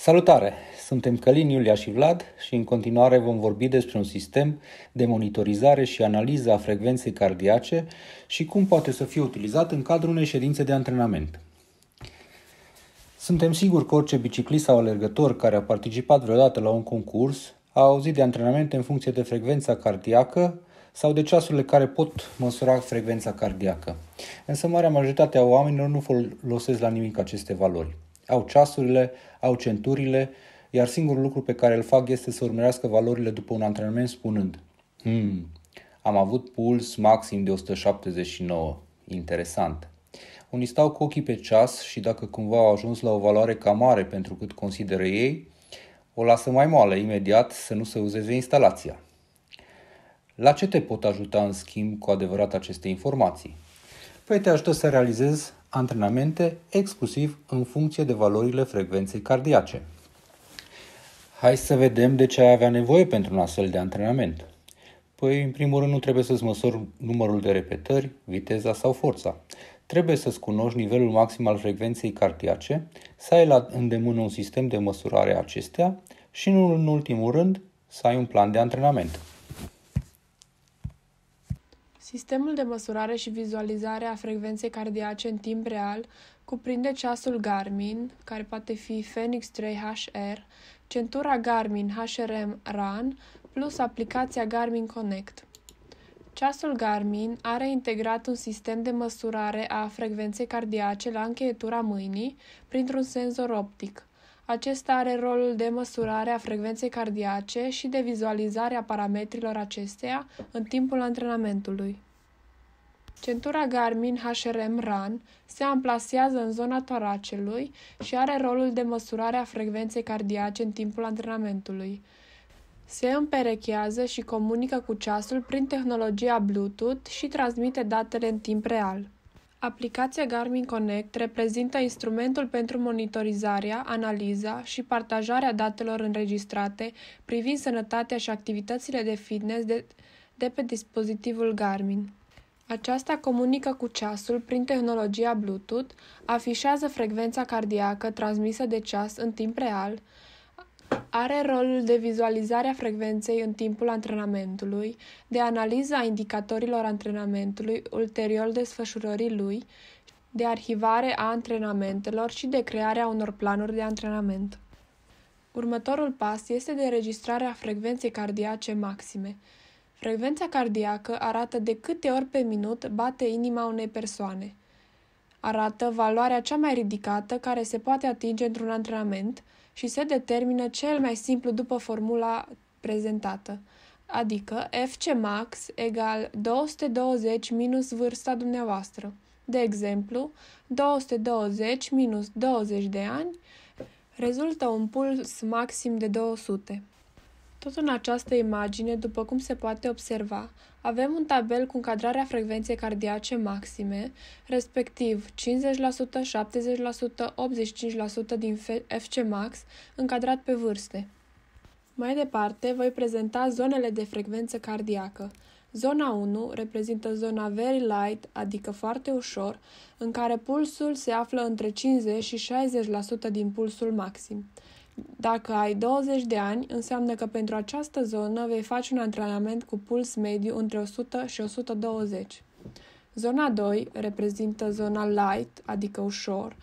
Salutare! Suntem Călin, Iulia și Vlad și în continuare vom vorbi despre un sistem de monitorizare și analiză a frecvenței cardiace și cum poate să fie utilizat în cadrul unei ședințe de antrenament. Suntem siguri că orice biciclist sau alergător care a participat vreodată la un concurs a auzit de antrenamente în funcție de frecvența cardiacă sau de ceasurile care pot măsura frecvența cardiacă. Însă marea majoritate a oamenilor nu folosesc la nimic aceste valori. Au ceasurile, au centurile, iar singurul lucru pe care îl fac este să urmărească valorile după un antrenament spunând Hmm, am avut puls maxim de 179. Interesant. Unii stau cu ochii pe ceas și dacă cumva au ajuns la o valoare cam mare pentru cât consideră ei, o lasă mai moale imediat să nu se uzeze instalația. La ce te pot ajuta în schimb cu adevărat aceste informații? Păi te ajută să realizezi antrenamente exclusiv în funcție de valorile frecvenței cardiace. Hai să vedem de ce ai avea nevoie pentru un astfel de antrenament. Păi, în primul rând, nu trebuie să-ți măsori numărul de repetări, viteza sau forța. Trebuie să-ți cunoști nivelul maxim al frecvenței cardiace, să ai la îndemână un sistem de măsurare a acestea și, în ultimul rând, să ai un plan de antrenament. Sistemul de măsurare și vizualizare a frecvenței cardiace în timp real cuprinde ceasul Garmin, care poate fi Fenix 3 HR, centura Garmin HRM RAN plus aplicația Garmin Connect. Ceasul Garmin are integrat un sistem de măsurare a frecvenței cardiace la încheietura mâinii printr-un senzor optic. Acesta are rolul de măsurare a frecvenței cardiace și de vizualizare a parametrilor acesteia în timpul antrenamentului. Centura Garmin HRM Run se amplasează în zona toracelui și are rolul de măsurare a frecvenței cardiace în timpul antrenamentului. Se împerechează și comunică cu ceasul prin tehnologia Bluetooth și transmite datele în timp real. Aplicația Garmin Connect reprezintă instrumentul pentru monitorizarea, analiza și partajarea datelor înregistrate privind sănătatea și activitățile de fitness de, de pe dispozitivul Garmin. Aceasta comunică cu ceasul prin tehnologia Bluetooth, afișează frecvența cardiacă transmisă de ceas în timp real, are rolul de vizualizare a frecvenței în timpul antrenamentului, de analiza a indicatorilor antrenamentului ulterior desfășurării lui, de arhivare a antrenamentelor și de crearea unor planuri de antrenament. Următorul pas este de a frecvenței cardiace maxime. Frecvența cardiacă arată de câte ori pe minut bate inima unei persoane – arată valoarea cea mai ridicată care se poate atinge într-un antrenament și se determină cel mai simplu după formula prezentată, adică FC max egal 220 minus vârsta dumneavoastră. De exemplu, 220 minus 20 de ani rezultă un puls maxim de 200. Tot în această imagine, după cum se poate observa, avem un tabel cu încadrarea frecvenței cardiace maxime, respectiv 50%, 70%, 85% din FC max, încadrat pe vârste. Mai departe, voi prezenta zonele de frecvență cardiacă. Zona 1 reprezintă zona very light, adică foarte ușor, în care pulsul se află între 50 și 60% din pulsul maxim. Dacă ai 20 de ani, înseamnă că pentru această zonă vei face un antrenament cu puls mediu între 100 și 120. Zona 2 reprezintă zona light, adică ușor.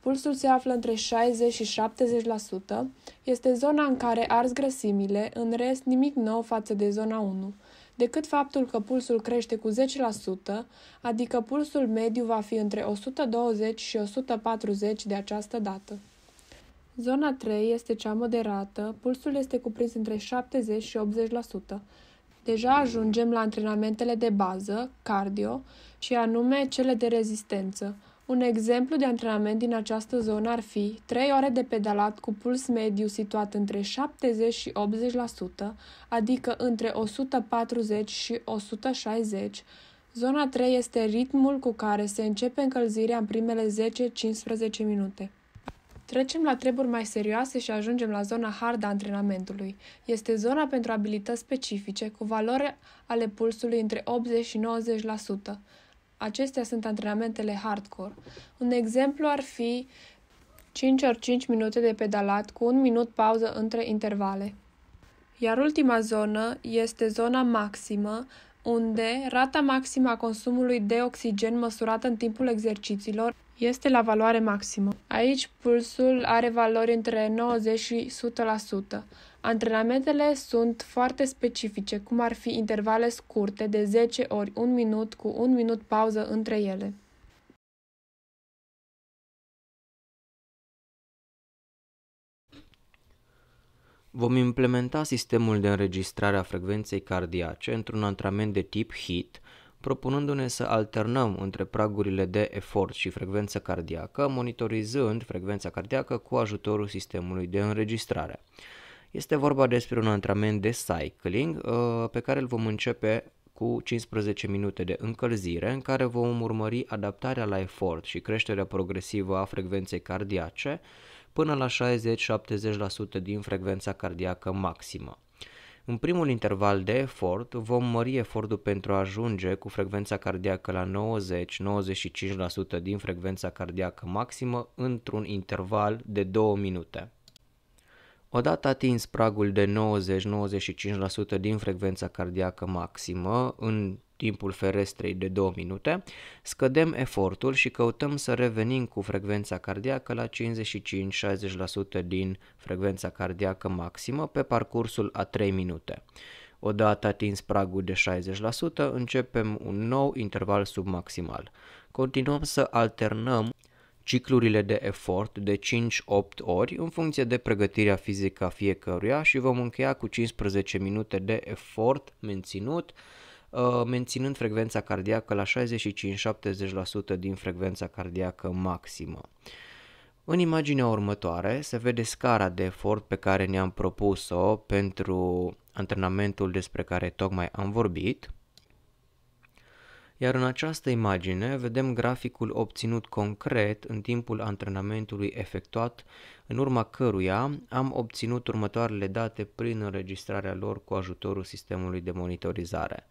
Pulsul se află între 60 și 70%. Este zona în care arzi grăsimile, în rest nimic nou față de zona 1, decât faptul că pulsul crește cu 10%, adică pulsul mediu va fi între 120 și 140 de această dată. Zona 3 este cea moderată, pulsul este cuprins între 70 și 80%. Deja ajungem la antrenamentele de bază, cardio, și anume cele de rezistență. Un exemplu de antrenament din această zonă ar fi 3 ore de pedalat cu puls mediu situat între 70 și 80%, adică între 140 și 160. Zona 3 este ritmul cu care se începe încălzirea în primele 10-15 minute. Trecem la treburi mai serioase și ajungem la zona hard a antrenamentului. Este zona pentru abilități specifice, cu valori ale pulsului între 80 și 90%. Acestea sunt antrenamentele hardcore. Un exemplu ar fi 5 ori 5 minute de pedalat cu un minut pauză între intervale. Iar ultima zonă este zona maximă, unde rata maximă a consumului de oxigen măsurată în timpul exercițiilor este la valoare maximă. Aici pulsul are valori între 90 și 100%. Antrenamentele sunt foarte specifice, cum ar fi intervale scurte de 10 ori 1 minut cu 1 minut pauză între ele. Vom implementa sistemul de înregistrare a frecvenței cardiace într-un antrenament de tip HIIT, propunându-ne să alternăm între pragurile de efort și frecvență cardiacă, monitorizând frecvența cardiacă cu ajutorul sistemului de înregistrare. Este vorba despre un antrenament de cycling uh, pe care îl vom începe cu 15 minute de încălzire în care vom urmări adaptarea la efort și creșterea progresivă a frecvenței cardiace până la 60-70% din frecvența cardiacă maximă. În primul interval de efort vom mări efortul pentru a ajunge cu frecvența cardiacă la 90-95% din frecvența cardiacă maximă într-un interval de 2 minute. Odată atins pragul de 90-95% din frecvența cardiacă maximă în timpul ferestrei de 2 minute, scădem efortul și căutăm să revenim cu frecvența cardiacă la 55-60% din frecvența cardiacă maximă pe parcursul a 3 minute. Odată atins pragul de 60%, începem un nou interval submaximal. Continuăm să alternăm ciclurile de efort de 5-8 ori în funcție de pregătirea fizică a fiecăruia și vom încheia cu 15 minute de efort menținut Uh, menținând frecvența cardiacă la 65-70% din frecvența cardiacă maximă. În imaginea următoare se vede scara de efort pe care ne-am propus-o pentru antrenamentul despre care tocmai am vorbit, iar în această imagine vedem graficul obținut concret în timpul antrenamentului efectuat, în urma căruia am obținut următoarele date prin înregistrarea lor cu ajutorul sistemului de monitorizare –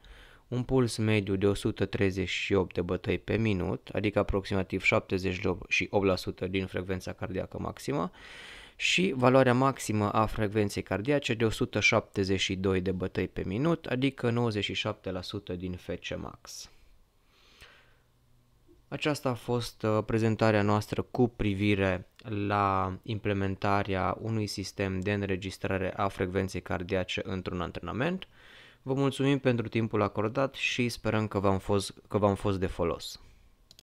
un puls mediu de 138 de bătăi pe minut, adică aproximativ 78% din frecvența cardiacă maximă, și valoarea maximă a frecvenței cardiace de 172 de bătăi pe minut, adică 97% din FC max. Aceasta a fost uh, prezentarea noastră cu privire la implementarea unui sistem de înregistrare a frecvenței cardiace într-un antrenament. Vă mulțumim pentru timpul acordat și sperăm că v-am fost, că v-am fost de folos.